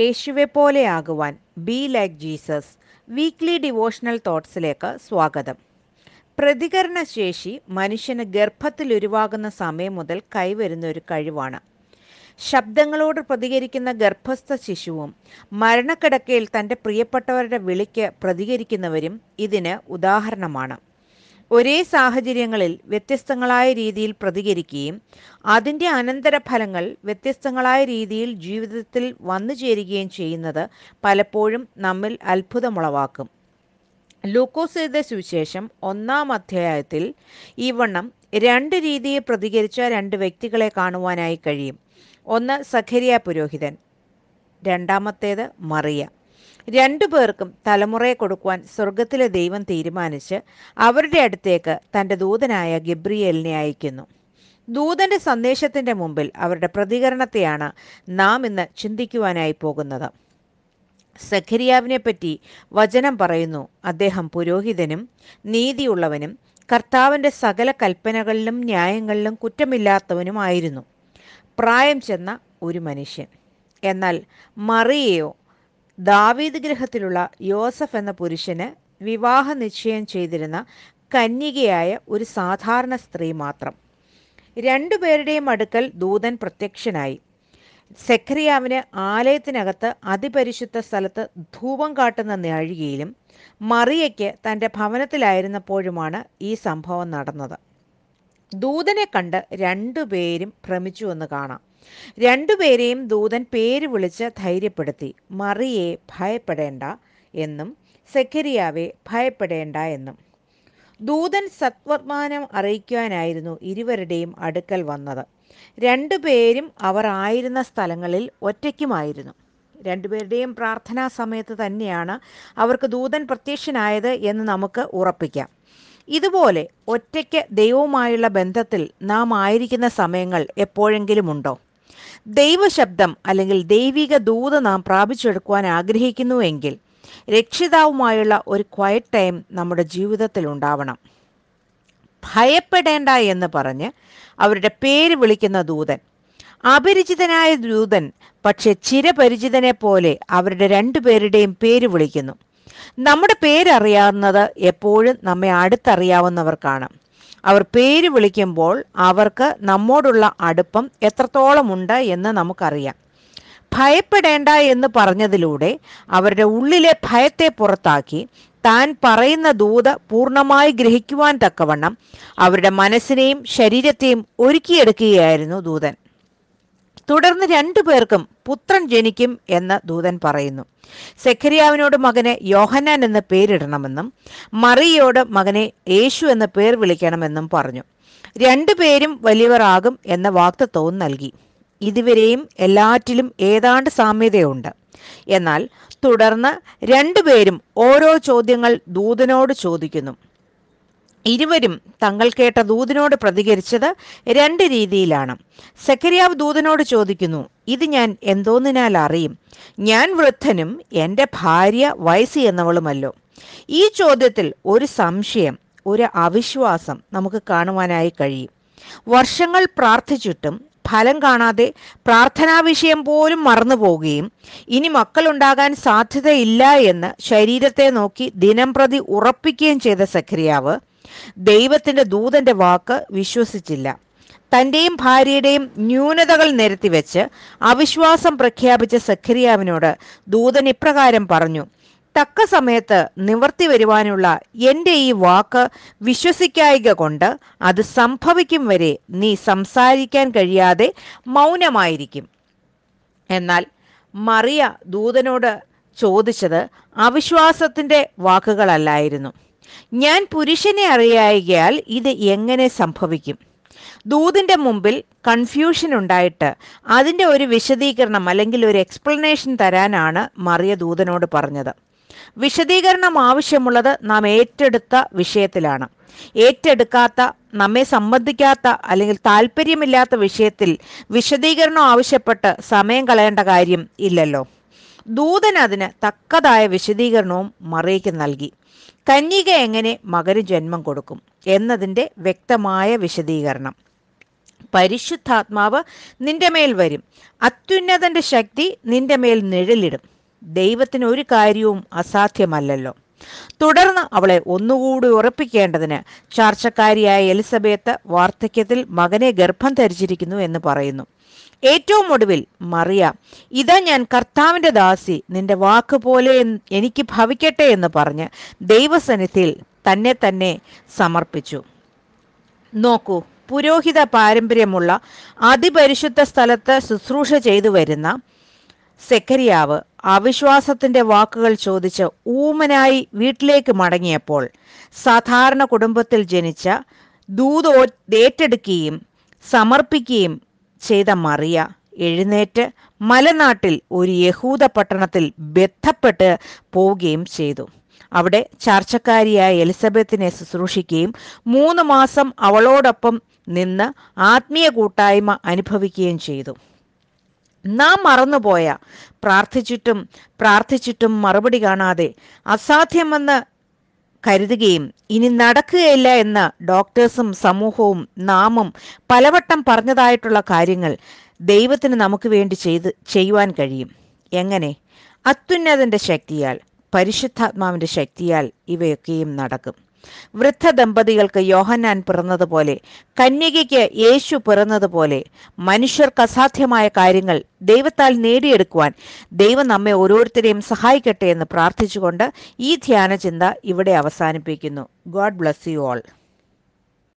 യേശുവെ പോലെയാകുവാൻ be like Jesus weekly devotional തോട്ട്സിലേക്ക് സ്വാഗതം പ്രതികരണശേഷി മനുഷ്യന് ഗർഭത്തിലുരുവാകുന്ന സമയം മുതൽ കൈവരുന്ന ഒരു കഴിവാണ് ശബ്ദങ്ങളോട് പ്രതികരിക്കുന്ന ഗർഭസ്ഥ ശിശുവും മരണക്കിടക്കയിൽ തൻ്റെ പ്രിയപ്പെട്ടവരുടെ വിളിക്ക് പ്രതികരിക്കുന്നവരും ഇതിന് ഉദാഹരണമാണ് ഒരേ സാഹചര്യങ്ങളിൽ വ്യത്യസ്തങ്ങളായ രീതിയിൽ പ്രതികരിക്കുകയും അതിൻ്റെ അനന്തരഫലങ്ങൾ വ്യത്യസ്തങ്ങളായ രീതിയിൽ ജീവിതത്തിൽ വന്നു ചേരുകയും ചെയ്യുന്നത് പലപ്പോഴും നമ്മിൽ അത്ഭുതമുളവാക്കും ലൂക്കോസ് സുവിശേഷം ഒന്നാം അധ്യായത്തിൽ ഈ വണ്ണം രണ്ട് രീതിയെ പ്രതികരിച്ച രണ്ട് വ്യക്തികളെ കാണുവാനായി കഴിയും ഒന്ന് സഖരിയ പുരോഹിതൻ രണ്ടാമത്തേത് മറിയ രണ്ടു പേർക്കും തലമുറയെ കൊടുക്കുവാൻ സ്വർഗത്തിലെ ദൈവം തീരുമാനിച്ച് അവരുടെ അടുത്തേക്ക് തൻ്റെ ദൂതനായ ഗബ്രിയേലിനെ അയക്കുന്നു ദൂതന്റെ സന്ദേശത്തിന്റെ മുമ്പിൽ അവരുടെ പ്രതികരണത്തെയാണ് നാം ഇന്ന് ചിന്തിക്കുവാനായി പോകുന്നത് സഖരിയാവിനെ പറ്റി വചനം പറയുന്നു അദ്ദേഹം പുരോഹിതനും നീതിയുള്ളവനും കർത്താവിൻ്റെ സകല കൽപ്പനകളിലും ന്യായങ്ങളിലും കുറ്റമില്ലാത്തവനുമായിരുന്നു പ്രായം ചെന്ന ഒരു മനുഷ്യൻ എന്നാൽ മറിയയോ ദാവീദ് ഗൃഹത്തിലുള്ള യോസഫ് എന്ന പുരുഷന് വിവാഹ നിശ്ചയം ചെയ്തിരുന്ന കന്യകയായ ഒരു സാധാരണ സ്ത്രീ മാത്രം രണ്ടുപേരുടെയും അടുക്കൽ ദൂതൻ പ്രത്യക്ഷനായി സെഖറിയാവിന് ആലയത്തിനകത്ത് അതിപരിശുദ്ധ സ്ഥലത്ത് ധൂപം കാട്ടുന്ന നാഴികയിലും മറിയയ്ക്ക് തൻ്റെ ഭവനത്തിലായിരുന്നപ്പോഴുമാണ് ഈ സംഭവം നടന്നത് ദൂതനെ കണ്ട് രണ്ടുപേരും ഭ്രമിച്ചുവെന്ന് കാണാം രണ്ടുപേരെയും ദൂതൻ പേര് വിളിച്ച് ധൈര്യപ്പെടുത്തി മറിയെ ഭയപ്പെടേണ്ട എന്നും സെക്കരിയാവെ ഭയപ്പെടേണ്ട എന്നും ദൂതൻ സത്വർമാനം അറിയിക്കുവാനായിരുന്നു ഇരുവരുടെയും അടുക്കൽ വന്നത് രണ്ടുപേരും അവർ ആയിരുന്ന സ്ഥലങ്ങളിൽ ഒറ്റയ്ക്കുമായിരുന്നു രണ്ടുപേരുടെയും പ്രാർത്ഥനാ സമയത്ത് തന്നെയാണ് അവർക്ക് ദൂതൻ പ്രത്യക്ഷനായത് എന്ന് നമുക്ക് ഉറപ്പിക്കാം ഇതുപോലെ ഒറ്റയ്ക്ക് ദൈവവുമായുള്ള ബന്ധത്തിൽ നാം ആയിരിക്കുന്ന സമയങ്ങൾ എപ്പോഴെങ്കിലും ദൈവശബ്ദം അല്ലെങ്കിൽ ദൈവിക ദൂത നാം പ്രാപിച്ചെടുക്കുവാൻ ആഗ്രഹിക്കുന്നുവെങ്കിൽ രക്ഷിതാവുമായുള്ള ഒരു ക്വയറ്റ് ടൈം നമ്മുടെ ജീവിതത്തിൽ ഉണ്ടാവണം ഭയപ്പെടേണ്ട എന്ന് പറഞ്ഞ് അവരുടെ പേര് വിളിക്കുന്ന ദൂതൻ അപരിചിതനായ ദൂതൻ പക്ഷെ ചിരപരിചിതനെ പോലെ അവരുടെ രണ്ടുപേരുടെയും പേര് വിളിക്കുന്നു നമ്മുടെ പേരറിയാവുന്നത് എപ്പോഴും നമ്മെ അടുത്തറിയാവുന്നവർക്കാണ് അവർ പേര് വിളിക്കുമ്പോൾ അവർക്ക് നമ്മോടുള്ള അടുപ്പം എത്രത്തോളമുണ്ട് എന്ന് നമുക്കറിയാം ഭയപ്പെടേണ്ട എന്ന് പറഞ്ഞതിലൂടെ അവരുടെ ഉള്ളിലെ ഭയത്തെ പുറത്താക്കി താൻ പറയുന്ന ദൂത പൂർണ്ണമായി ഗ്രഹിക്കുവാൻ തക്കവണ്ണം അവരുടെ മനസ്സിനെയും ശരീരത്തെയും ഒരുക്കിയെടുക്കുകയായിരുന്നു ദൂതൻ തുടർന്ന് രണ്ടു പേർക്കും പുത്രൻ ജനിക്കും എന്ന് ദൂതൻ പറയുന്നു സെഖരിയാവിനോട് മകനെ യോഹന്നാൻ എന്ന് പേരിടണമെന്നും മറിയോട് മകനെ യേശു എന്ന പേർ വിളിക്കണമെന്നും പറഞ്ഞു രണ്ടുപേരും വലിയവരാകും എന്ന വാക്തത്വവും നൽകി ഇതുവരെയും എല്ലാറ്റിലും ഏതാണ്ട് സാമ്യതയുണ്ട് എന്നാൽ തുടർന്ന് രണ്ടുപേരും ഓരോ ചോദ്യങ്ങൾ ദൂതനോട് ചോദിക്കുന്നു ഇരുവരും തങ്ങൾ കേട്ട ദൂതനോട് പ്രതികരിച്ചത് രണ്ട് രീതിയിലാണ് സെക്കരിയാവ് ദൂതനോട് ചോദിക്കുന്നു ഇത് ഞാൻ എന്തോന്നിനാൽ അറിയും ഞാൻ വൃദ്ധനും എൻ്റെ ഭാര്യ വയസ്സ് എന്നവളുമല്ലോ ഈ ചോദ്യത്തിൽ ഒരു സംശയം ഒരു അവിശ്വാസം നമുക്ക് കാണുവാനായി കഴിയും വർഷങ്ങൾ പ്രാർത്ഥിച്ചിട്ടും ഫലം കാണാതെ പ്രാർത്ഥനാ വിഷയം പോലും മറന്നു പോവുകയും ഇനി മക്കളുണ്ടാകാൻ സാധ്യതയില്ല എന്ന് ശരീരത്തെ നോക്കി ദിനംപ്രതി ഉറപ്പിക്കുകയും ചെയ്ത സക്രിയാവ് ദൈവത്തിൻ്റെ ദൂതന്റെ വാക്ക് വിശ്വസിച്ചില്ല തൻ്റെയും ഭാര്യയുടെയും ന്യൂനതകൾ നിരത്തിവെച്ച് അവിശ്വാസം പ്രഖ്യാപിച്ച സഖരിയാവിനോട് ദൂതൻ ഇപ്രകാരം പറഞ്ഞു തക്ക സമയത്ത് നിവർത്തി വരുവാനുള്ള എൻ്റെ ഈ വാക്ക് വിശ്വസിക്കായിക കൊണ്ട് അത് സംഭവിക്കും വരെ നീ സംസാരിക്കാൻ കഴിയാതെ മൗനമായിരിക്കും എന്നാൽ മറിയ ദൂതനോട് ചോദിച്ചത് അവിശ്വാസത്തിൻ്റെ വാക്കുകളല്ലായിരുന്നു ഞാൻ പുരുഷനെ അറിയായകയാൽ ഇത് എങ്ങനെ സംഭവിക്കും ദൂതിൻ്റെ മുമ്പിൽ കൺഫ്യൂഷൻ ഉണ്ടായിട്ട് അതിൻ്റെ ഒരു വിശദീകരണം അല്ലെങ്കിൽ ഒരു എക്സ്പ്ലനേഷൻ തരാനാണ് മറിയ ദൂതനോട് പറഞ്ഞത് വിശദീകരണം ആവശ്യമുള്ളത് നാം ഏറ്റെടുത്ത വിഷയത്തിലാണ് ഏറ്റെടുക്കാത്ത നമ്മെ സംബന്ധിക്കാത്ത അല്ലെങ്കിൽ താല്പര്യമില്ലാത്ത വിഷയത്തിൽ വിശദീകരണം ആവശ്യപ്പെട്ട് സമയം കളയേണ്ട കാര്യം ഇല്ലല്ലോ ദൂതൻ അതിന് തക്കതായ വിശദീകരണവും മറിയയ്ക്ക് നൽകി കന്യക എങ്ങനെ മകന് ജന്മം കൊടുക്കും എന്നതിൻ്റെ വ്യക്തമായ വിശദീകരണം പരിശുദ്ധാത്മാവ് നിന്റെ മേൽ വരും അത്യുന്നതന്റെ ശക്തി നിന്റെ മേൽ നിഴലിടും ദൈവത്തിന് ഒരു കാര്യവും അസാധ്യമല്ലല്ലോ തുടർന്ന് അവളെ ഒന്നുകൂടി ഉറപ്പിക്കേണ്ടതിന് ചാർച്ചക്കാരിയായ എലിസബത്ത് വാർദ്ധക്യത്തിൽ മകനെ ഗർഭം ധരിച്ചിരിക്കുന്നു എന്ന് പറയുന്നു ഏറ്റവും ഒടുവിൽ മറിയ ഇതാ ഞാൻ കർത്താവിൻ്റെ ദാസി നിന്റെ വാക്ക് പോലെ എനിക്ക് ഭവിക്കട്ടെ എന്ന് പറഞ്ഞ് ദൈവസന്നിധിയിൽ തന്നെ തന്നെ സമർപ്പിച്ചു നോക്കൂ പുരോഹിത പാരമ്പര്യമുള്ള അതിപരിശുദ്ധ സ്ഥലത്ത് ശുശ്രൂഷ ചെയ്തു വരുന്ന സെക്കരിയാവ് അവിശ്വാസത്തിന്റെ വാക്കുകൾ ചോദിച്ച് ഊമനായി വീട്ടിലേക്ക് മടങ്ങിയപ്പോൾ സാധാരണ കുടുംബത്തിൽ ജനിച്ച ദൂത് ഏറ്റെടുക്കുകയും സമർപ്പിക്കുകയും ചെയ്ത മറിയ എഴുന്നേറ്റ് മലനാട്ടിൽ ഒരു യഹൂദ പട്ടണത്തിൽ ബന്ധപ്പെട്ട് പോവുകയും ചെയ്തു അവിടെ ചാർച്ചക്കാരിയായ എലിസബത്തിനെ ശുശ്രൂഷിക്കുകയും മൂന്ന് മാസം അവളോടൊപ്പം നിന്ന് ആത്മീയ കൂട്ടായ്മ അനുഭവിക്കുകയും ചെയ്തു നാം മറന്നുപോയ പ്രാർത്ഥിച്ചിട്ടും പ്രാർത്ഥിച്ചിട്ടും മറുപടി കാണാതെ അസാധ്യമെന്ന് കരുതുകയും ഇനി നടക്കുകയില്ല എന്ന് ഡോക്ടേഴ്സും സമൂഹവും നാമും പലവട്ടം പറഞ്ഞതായിട്ടുള്ള കാര്യങ്ങൾ ദൈവത്തിന് നമുക്ക് വേണ്ടി ചെയ്ത് ചെയ്യുവാൻ കഴിയും എങ്ങനെ അത്യുന്നതൻ്റെ ശക്തിയാൽ പരിശുദ്ധാത്മാവിൻ്റെ ശക്തിയാൽ ഇവയൊക്കെയും നടക്കും വൃദ്ധ ദമ്പതികൾക്ക് യോഹന്നാൻ പിറന്നതുപോലെ കന്യകയ്ക്ക് യേശു പിറന്നതുപോലെ മനുഷ്യർക്ക് അസാധ്യമായ കാര്യങ്ങൾ ദൈവത്താൽ നേടിയെടുക്കുവാൻ ദൈവം നമ്മെ ഓരോരുത്തരെയും സഹായിക്കട്ടെ എന്ന് പ്രാർത്ഥിച്ചുകൊണ്ട് ഈ ധ്യാനചിന്ത ഇവിടെ അവസാനിപ്പിക്കുന്നു ഗോഡ് ബ്ലസ് യു ആൾ